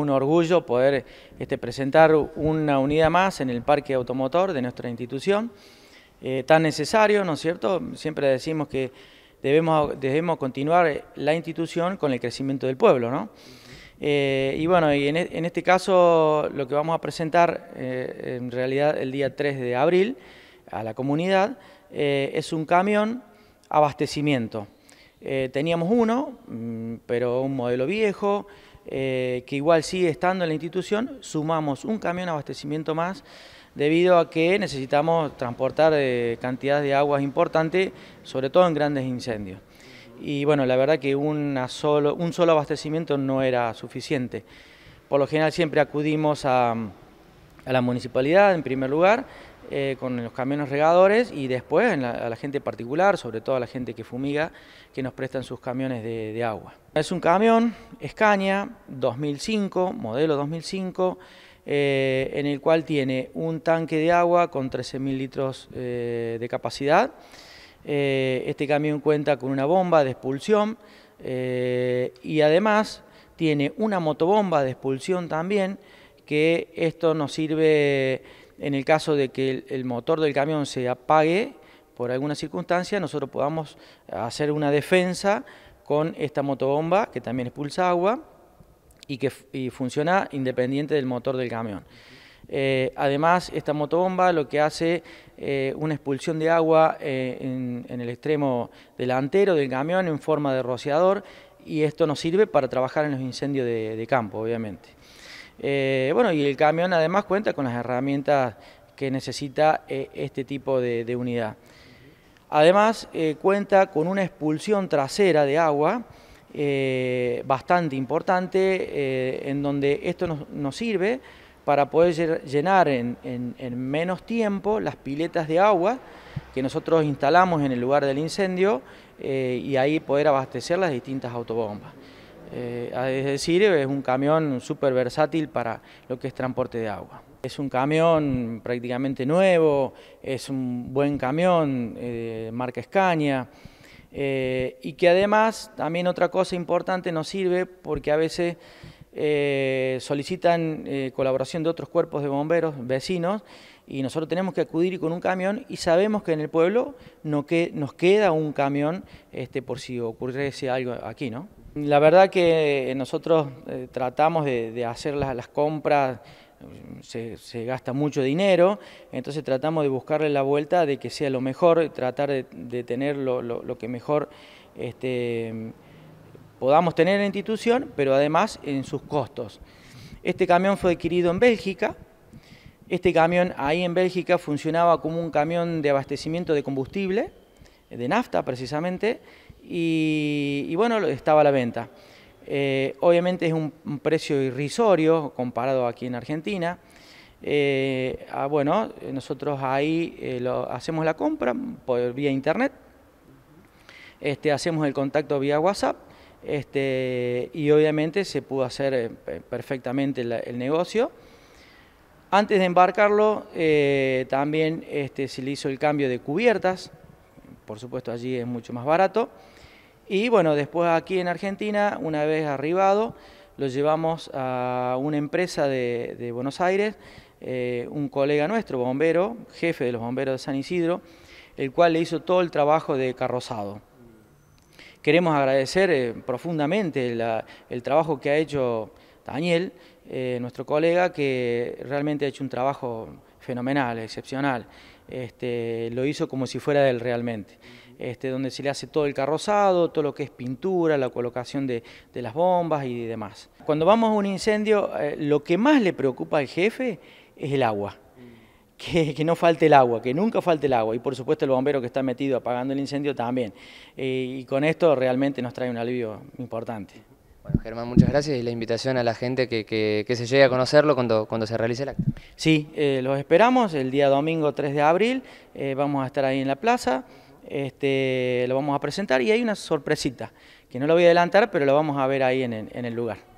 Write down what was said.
Un orgullo poder este, presentar una unidad más en el parque automotor de nuestra institución, eh, tan necesario, ¿no es cierto? Siempre decimos que debemos, debemos continuar la institución con el crecimiento del pueblo, ¿no? Eh, y bueno, y e, en, este caso lo que vamos a presentar eh, en realidad el día 3 de abril a la comunidad es un camión abastecimiento. teníamos uno, mm, pero un modelo viejo, eh, que igual sigue estando en la institución, sumamos un camión de abastecimiento más debido a que necesitamos transportar eh, cantidades de aguas importantes, sobre todo en grandes incendios. Y bueno, la verdad que un solo abastecimiento no era suficiente. Por lo general siempre acudimos a la municipalidad en primer lugar, eh, con los camiones regadores y después a la gente particular, sobre todo a la gente que fumiga, que nos prestan sus camiones de, agua. Es un camión Escaña 2005, modelo 2005, eh, en el cual tiene un tanque de agua con 13.000 litros eh, de capacidad. este camión cuenta con una bomba de expulsión y además tiene una motobomba de expulsión también, que esto nos sirve en el caso de que el, motor del camión se apague por alguna circunstancia, nosotros podamos hacer una defensa con esta motobomba que también expulsa agua y que funciona independiente del motor del camión. Eh, además, esta motobomba lo que hace eh, una expulsión de agua eh, en, el extremo delantero del camión en forma de rociador y esto nos sirve para trabajar en los incendios de campo, obviamente. Eh, bueno, y el camión además cuenta con las herramientas que necesita eh, este tipo de, unidad. Además, eh, cuenta con una expulsión trasera de agua bastante importante, en donde esto nos, sirve para poder llenar en, menos tiempo las piletas de agua que nosotros instalamos en el lugar del incendio y ahí poder abastecer las distintas autobombas es eh, decir, es un camión súper versátil para lo que es transporte de agua. Es un camión prácticamente nuevo, es un buen camión, eh, marca Escaña, eh, y que además, también otra cosa importante nos sirve porque a veces eh, solicitan eh, colaboración de otros cuerpos de bomberos vecinos y nosotros tenemos que acudir con un camión y sabemos que en el pueblo no que, nos queda un camión este, por si ocurriese algo aquí, ¿no? La verdad que nosotros eh, tratamos de, hacer las, compras se, gasta mucho dinero, entonces tratamos de buscarle la vuelta de que sea lo mejor, tratar de, tener lo, que mejor este, podamos tener la institución, pero además en sus costos. Este camión fue adquirido en Bélgica. Este camión ahí en Bélgica funcionaba como un camión de abastecimiento de combustible, de nafta precisamente, y, bueno, estaba a la venta. Eh, obviamente es un, precio irrisorio comparado aquí en Argentina. Eh, ah, bueno, nosotros ahí eh, lo, hacemos la compra por vía internet, este, hacemos el contacto vía WhatsApp este, y obviamente se pudo hacer eh, perfectamente el, negocio. Antes de embarcarlo, eh, también este, se le hizo el cambio de cubiertas, por supuesto allí es mucho más barato. Y bueno, después aquí en Argentina, una vez arribado, lo llevamos a una empresa de, Buenos Aires, eh, un colega nuestro, bombero, jefe de los bomberos de San Isidro, el cual le hizo todo el trabajo de carrozado. Queremos agradecer eh, profundamente el trabajo que ha hecho Daniel, eh, nuestro colega, que realmente ha hecho un trabajo fenomenal, excepcional. Este, lo hizo como si fuera del realmente. Este, donde se le hace todo el carrozado, todo lo que es pintura, la colocación de, las bombas y demás. Cuando vamos a un incendio, eh, lo que más le preocupa al jefe es el agua que, no falte el agua, que nunca falte el agua. Y por supuesto el bombero que está metido apagando el incendio también. Eh, y con esto realmente nos trae un alivio importante. Bueno, Germán, muchas gracias y la invitación a la gente que, se llegue a conocerlo cuando, cuando se realice el acto. Sí, eh, los esperamos el día domingo 3 de abril, eh, vamos a estar ahí en la plaza, este, lo vamos a presentar y hay una sorpresita, que no lo voy a adelantar, pero lo vamos a ver ahí en el lugar.